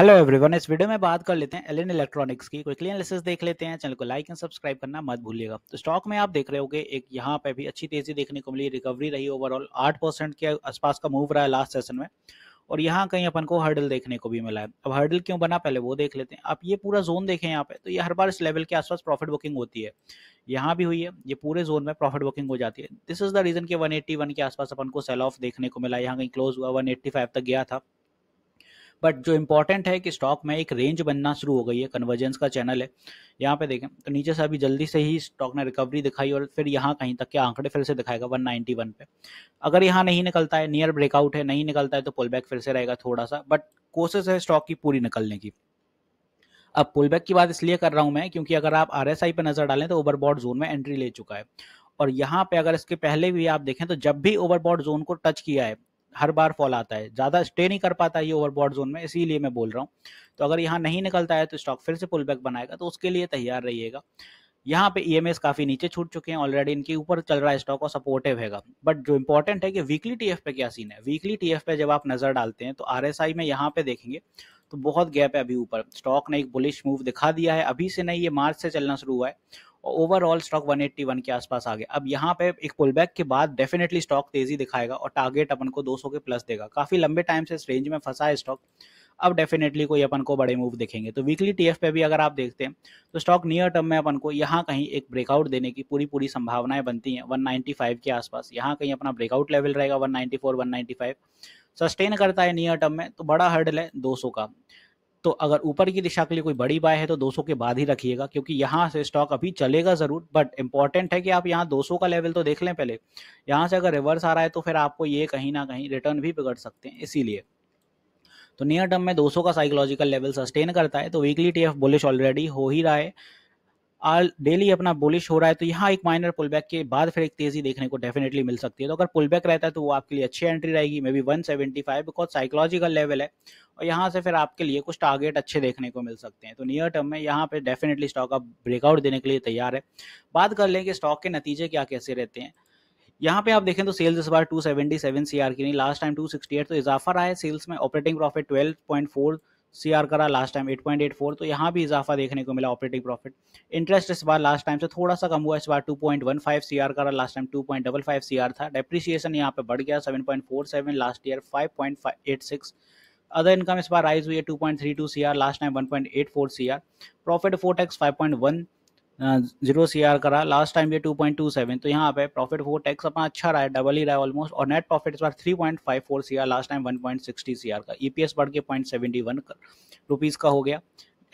hello everyone इस video में बात कर लेते हैं एल इलेक्ट्रॉनिक्स की क्विकली एनालिसिस देख लेते हैं चैनल को लाइक एंड सब्सक्राइब करना मत भूलिएगा तो स्टॉक में आप देख रहे होंगे एक यहाँ पे भी अच्छी तेजी देखने को मिली रिकवरी रही ओवरऑल आठ परसेंट के आसपास का मूव रहा है लास्ट सेशन में और यहाँ कहीं अपन को हर्डल देखने को भी मिला है अब हर्डल क्यों बना पहले वो देख लेते हैं आप ये पूरा जोन देखें यहाँ पे तो ये हर बार इस लेवल के आसपास प्रॉफिट बुकिंग होती है यहाँ भी हुई है ये पूरे जोन में प्रॉफिट बुकिंग हो जाती है दिस इज द रीजन कि 181 के आसपास अपन को सेल ऑफ देखने को मिला यहाँ कहीं क्लोज हुआ 185 तक गया था बट जो इंपॉर्टेंट है कि स्टॉक में एक रेंज बनना शुरू हो गई है कन्वर्जेंस का चैनल है यहाँ पे देखें तो नीचे से अभी जल्दी से ही स्टॉक ने रिकवरी दिखाई और फिर यहाँ कहीं तक के आंकड़े फिर से दिखाएगा 191 पे अगर यहाँ नहीं निकलता है नियर ब्रेकआउट है नहीं निकलता है तो पुल बैक फिर से रहेगा थोड़ा सा बट कोशिश है स्टॉक की पूरी निकलने की अब पुल बैक की बात इसलिए कर रहा हूं मैं क्योंकि अगर आप आर एस आई पर नजर डालें तो ओवरबॉड जोन में एंट्री ले चुका है और यहाँ पे अगर इसके पहले भी आप देखें तो जब भी ओवरबॉड जोन को टच किया है हर बार फॉल आता है ज़्यादा स्टे नहीं कर पाता ये ओवरबॉड जोन में इसीलिए मैं बोल रहा हूँ तो अगर यहाँ नहीं निकलता है तो स्टॉक फिर से पुल बैक बनाएगा तो उसके लिए तैयार रहिएगा यहाँ पे ई e काफ़ी नीचे छूट चुके हैं ऑलरेडी इनके ऊपर चल रहा है स्टॉक और सपोर्टिव हैगा बट जो इंपॉर्टेंट है कि वीकली टीएफ पे क्या सीन है वीकली टीएफ पे जब आप नज़र डालते हैं तो आरएसआई में यहाँ पे देखेंगे तो बहुत गैप है अभी ऊपर स्टॉक ने एक बुलिश मूव दिखा दिया है अभी से नहीं ये मार्च से चलना शुरू हुआ है और ओवरऑल स्टॉक 181 के आसपास आ गया अब यहाँ पे एक पुल बैक के बाद डेफिनेटली स्टॉक तेजी दिखाएगा और टारगेट अपन को 200 के प्लस देगा काफी लंबे टाइम से इस रेंज में फंसा है स्टॉक अब डेफिनेटली कोई अपन को बड़े मूव देखेंगे तो वीकली टी पे भी अगर आप देखते हैं तो स्टॉक नियर टर्म में अपन को यहाँ कहीं एक ब्रेकआउट देने की पूरी पूरी संभावनाएं बनती हैं वन के आसपास यहाँ कहीं अपना ब्रेकआउट लेवल रहेगा वन नाइन्टी सस्टेन करता है नियर टर्म में तो बड़ा हर्डल है दो का तो अगर ऊपर की दिशा के लिए कोई बड़ी बाय है तो 200 के बाद ही रखिएगा क्योंकि यहाँ से स्टॉक अभी चलेगा ज़रूर बट इंपॉर्टेंट है कि आप यहाँ 200 का लेवल तो देख लें पहले यहाँ से अगर रिवर्स आ रहा है तो फिर आपको ये कहीं ना कहीं रिटर्न भी बिगड़ सकते हैं इसीलिए तो नियर टर्म में 200 का साइकोलॉजिकल लेवल सस्टेन करता है तो weekly T F bullish already हो ही रहा है आल डेली अपना बुलिश हो रहा है तो यहाँ एक माइनर पुलबैक के बाद फिर एक तेजी देखने को डेफिनेटली मिल सकती है तो अगर पुलबैक रहता है तो वो आपके लिए अच्छी एंट्री रहेगी maybe one because psychological level है और यहाँ से फिर आपके लिए कुछ टारगेट अच्छे देखने को मिल सकते हैं तो नियर टर्म में यहाँ पे डेफिनेटली स्टॉक आप ब्रेकआउट देने के लिए तैयार है बात कर लें कि स्टॉक के नतीजे क्या कैसे रहते हैं यहाँ पे आप देखें तो सेल्स इस बार 277 आर की नहीं लास्ट टाइम 268 तो इजाफा रहा है सेल्स में ऑपरेटिंग प्रॉफिट 12.4 आर करा लास्ट टाइम 8.84 तो यहाँ भी इजाफा देखने को मिला ऑपरेटिंग प्रॉफिट इंटरेस्ट इस बार लास्ट टाइम से थोड़ा सा कम हुआ इस बार 2.15 आर करा last time two point double five C R था डेप्रिसिएशन यहाँ पे बढ़ गया seven point four seven last year five point eight six other income इस बार राइज हुई है two two point three C R last time one point eight four C R profit for tax one zero C R करा last time ये two point two seven तो यहाँ पे profit for tax अपना अच्छा रहा है डबल ही रहा है ऑलमोस्ट और नेट प्रॉफिट इस बार three point five four C R last time one point sixty C R का ई पी एस बढ़ के पॉइंट सेवेंटी वन रुपीज़ का हो गया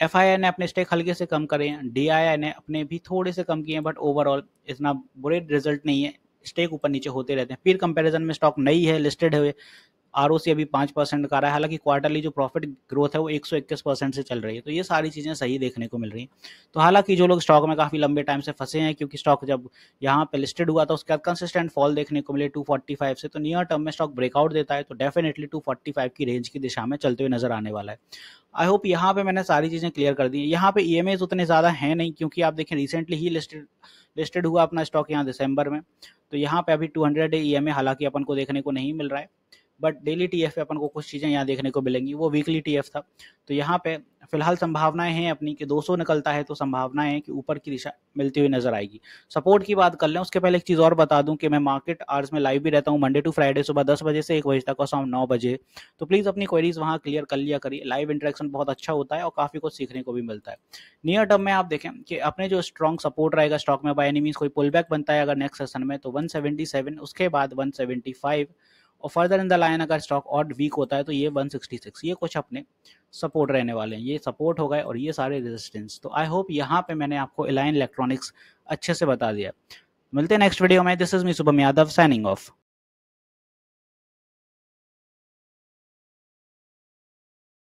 एफ आई आई ने अपने स्टेक हल्के से कम करे हैं डी आई आई ने अपने भी थोड़े से कम किए हैं बट ओवरऑल इतना बुरे रिजल्ट नहीं है स्टेक ऊपर नीचे होते रहते हैं फिर कंपेरिजन में स्टॉक नई है लिस्टेड है आर अभी पाँच परसेंट का रहा है हालांकि क्वार्टरली जो प्रॉफिट ग्रोथ है वो एक सौ इक्कीस परसेंट से चल रही है तो ये सारी चीज़ें सही देखने को मिल रही हैं तो हालांकि जो लोग स्टॉक में काफ़ी लंबे टाइम से फंसे हैं क्योंकि स्टॉक जब यहाँ पे लिस्टेड हुआ था उसके बाद कंसिस्टेंट फॉल देखने को मिले फाइव से तो नियर टर्म में स्टॉक ब्रेकआउट देता है तो डेफिनेटली फाइव की रेंज की दिशा में चलते हुए नजर आने वाला है आई होप यहाँ पे मैंने सारी चीज़ें क्लियर कर दी यहाँ पे ई e उतने ज़्यादा हैं नहीं क्योंकि आप देखें रिसेंटली ही लिस्टेड लिस्टेड हुआ अपना स्टॉक यहाँ दिसंबर में तो यहाँ पे अभी टू हंड्रेड ई एम हालांकि अपन को देखने को नहीं मिल रहा है बट डेली टी पे अपन को कुछ चीज़ें यहाँ देखने को मिलेंगी वो वीकली टी था तो यहाँ पे फिलहाल संभावनाएं हैं अपनी कि 200 निकलता है तो संभावनाएं हैं कि ऊपर की दिशा मिलती हुई नजर आएगी सपोर्ट की बात कर लें उसके पहले एक चीज़ और बता दूं कि मैं मार्केट आर्स में लाइव भी रहता हूं मंडे टू फ्राइडे सुबह दस बजे से एक बजे तक और शाम नौ बजे तो प्लीज़ अपनी क्वेरीज वहाँ क्लियर कर लिया करिए लाइव इंटरेक्शन बहुत अच्छा होता है और काफ़ी कुछ सीखने को भी मिलता है नियर टर्म में आप देखें कि अपने जो स्ट्रॉन्ग सपोर्ट रहेगा स्टॉक में बाय एनी मीन कोई पुल बनता है अगर नेक्स्ट सेशन में तो वन उसके बाद वन और फर्दर इन द लाइन अगर स्टॉक और वीक होता है तो ये 166 ये कुछ अपने सपोर्ट रहने वाले हैं ये सपोर्ट हो गए और ये सारे रेजिस्टेंस तो आई होप यहाँ पे मैंने आपको एलाइन इलेक्ट्रॉनिक्स अच्छे से बता दिया मिलते हैं नेक्स्ट वीडियो में this is me Shubham Yadav signing of